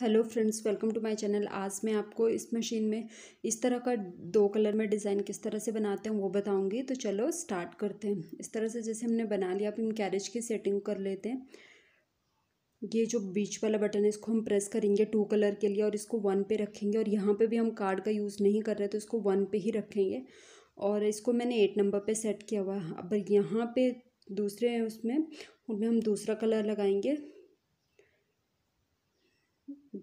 hello friends welcome to my channel आज मैं आपको इस मशीन में इस तरह का दो कलर में डिज़ाइन किस तरह से बनाते हैं वो बताऊंगी तो चलो स्टार्ट करते हैं इस तरह से जैसे हमने बना लिया अपन हम कैरेज की सेटिंग कर लेते हैं ये जो बीच वाला बटन है इसको हम प्रेस करेंगे टू कलर के लिए और इसको वन पे रखेंगे और यहाँ पर भी हम कार्ड का यूज़ नहीं कर रहे तो इसको वन पे ही रखेंगे और इसको मैंने एट नंबर पर सेट किया हुआ है अब यहाँ पर दूसरे उसमें उनमें हम दूसरा कलर लगाएंगे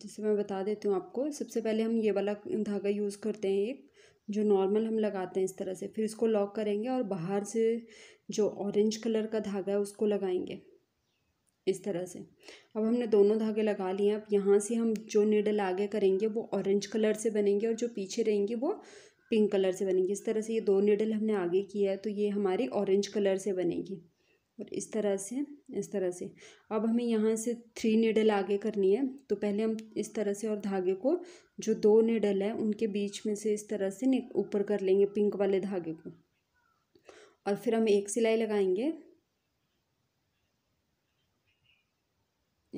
जैसे मैं बता देती हूँ आपको सबसे पहले हम ये वाला धागा यूज़ करते हैं एक जो नॉर्मल हम लगाते हैं इस तरह से फिर इसको लॉक करेंगे और बाहर से जो ऑरेंज कलर का धागा है उसको लगाएंगे इस तरह से अब हमने दोनों धागे लगा लिए अब यहाँ से हम जो निडल आगे करेंगे वो ऑरेंज कलर से बनेंगे और जो पीछे रहेंगे वो पिंक कलर से बनेंगे इस तरह से ये दो निडल हमने आगे किया है तो ये हमारी ऑरेंज कलर से बनेगी और इस तरह से इस तरह से अब हमें यहाँ से थ्री निडल आगे करनी है तो पहले हम इस तरह से और धागे को जो दो निडल है उनके बीच में से इस तरह से ऊपर कर लेंगे पिंक वाले धागे को और फिर हम एक सिलाई लगाएंगे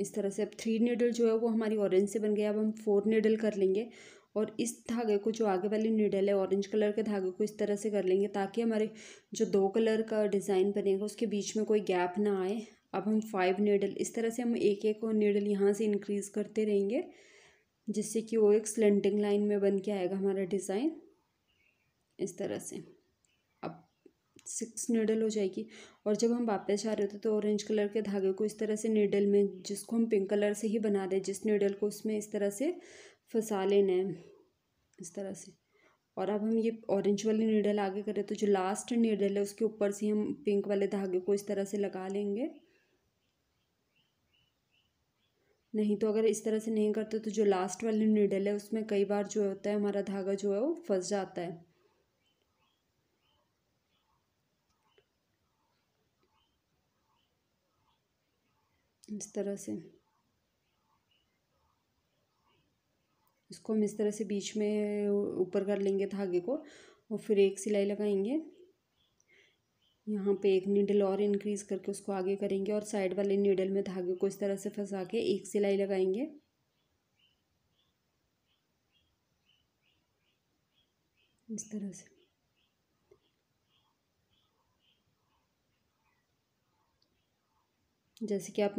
इस तरह से अब थ्री निडल जो है वो हमारी ऑरेंज से बन गया अब हम फोर निडल कर लेंगे और इस धागे को जो आगे वाली निडल है ऑरेंज कलर के धागे को इस तरह से कर लेंगे ताकि हमारे जो दो कलर का डिज़ाइन बनेगा उसके बीच में कोई गैप ना आए अब हम फाइव नीडल इस तरह से हम एक एक और नीडल यहाँ से इंक्रीज़ करते रहेंगे जिससे कि वो एक स्लेंटिंग लाइन में बन के आएगा हमारा डिज़ाइन इस तरह से अब सिक्स नीडल हो जाएगी और जब हम वापस आ रहे होते तो ऑरेंज कलर के धागे को इस तरह से नीडल में जिसको हम पिंक कलर से ही बना दें जिस नीडल को उसमें इस तरह से लेना है इस तरह से और अब हम ये ऑरेंज वाले नीडल आगे करें तो जो लास्ट नीडल है उसके ऊपर से हम पिंक वाले धागे को इस तरह से लगा लेंगे नहीं तो अगर इस तरह से नहीं करते तो जो लास्ट वाली नीडल है उसमें कई बार जो होता है हमारा धागा जो है वो फंस जाता है इस तरह से इसको हम इस तरह से बीच में ऊपर कर लेंगे धागे को और फिर एक सिलाई लगाएंगे यहाँ पे एक नीडल और इंक्रीज़ करके उसको आगे करेंगे और साइड वाले नीडल में धागे को इस तरह से फंसा के एक सिलाई लगाएंगे इस तरह से जैसे कि आप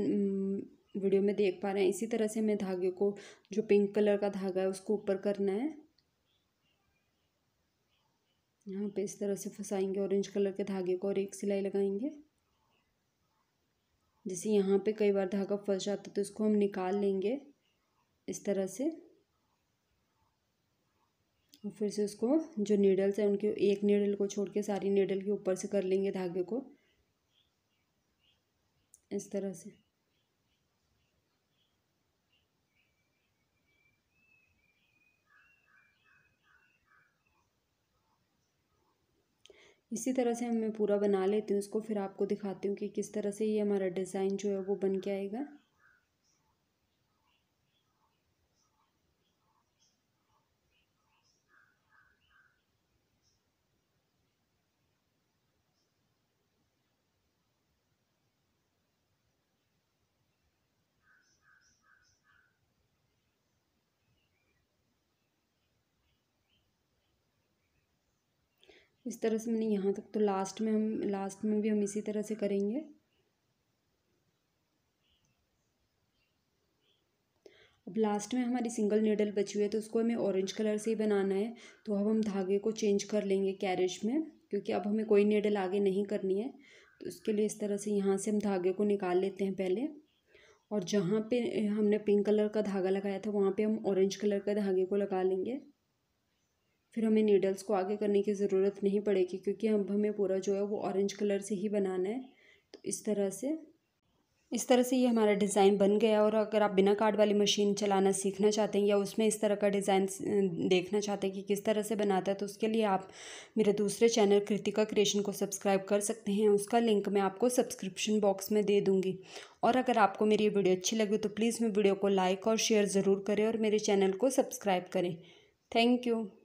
वीडियो में देख पा रहे हैं इसी तरह से हमें धागे को जो पिंक कलर का धागा है उसको ऊपर करना है यहाँ पे इस तरह से फंसाएंगे ऑरेंज कलर के धागे को और एक सिलाई लगाएंगे जैसे यहाँ पे कई बार धागा फंस जाता है तो इसको हम निकाल लेंगे इस तरह से और फिर से उसको जो नीडल्स हैं उनके एक नीडल को छोड़ के सारी नीडल के ऊपर से कर लेंगे धागे को इस तरह से इसी तरह से हम मैं पूरा बना लेती हूँ इसको फिर आपको दिखाती हूँ कि किस तरह से ये हमारा डिज़ाइन जो है वो बन के आएगा इस तरह से मैंने यहाँ तक तो लास्ट में हम लास्ट में भी हम इसी तरह से करेंगे अब लास्ट में हमारी सिंगल नीडल बची हुई है तो उसको हमें ऑरेंज कलर से ही बनाना है तो अब हम धागे को चेंज कर लेंगे कैरेज में क्योंकि अब हमें कोई नीडल आगे नहीं करनी है तो उसके लिए इस तरह से यहाँ से हम धागे को निकाल लेते हैं पहले और जहाँ पे हमने पिंक कलर का धागा लगाया था वहाँ पे हम ऑरेंज कलर का धागे को लगा लेंगे फिर हमें नीडल्स को आगे करने की ज़रूरत नहीं पड़ेगी क्योंकि अब हमें पूरा जो है वो ऑरेंज कलर से ही बनाना है तो इस तरह से इस तरह से ये हमारा डिज़ाइन बन गया और अगर आप बिना कार्ड वाली मशीन चलाना सीखना चाहते हैं या उसमें इस तरह का डिज़ाइन देखना चाहते हैं कि किस तरह से बनाता है तो उसके लिए आप मेरे दूसरे चैनल कृतिका क्रिएशन को सब्सक्राइब कर सकते हैं उसका लिंक मैं आपको सब्सक्रिप्शन बॉक्स में दे दूँगी और अगर आपको मेरी ये वीडियो अच्छी लगी तो प्लीज़ मेरी वीडियो को लाइक और शेयर ज़रूर करें और मेरे चैनल को सब्सक्राइब करें थैंक यू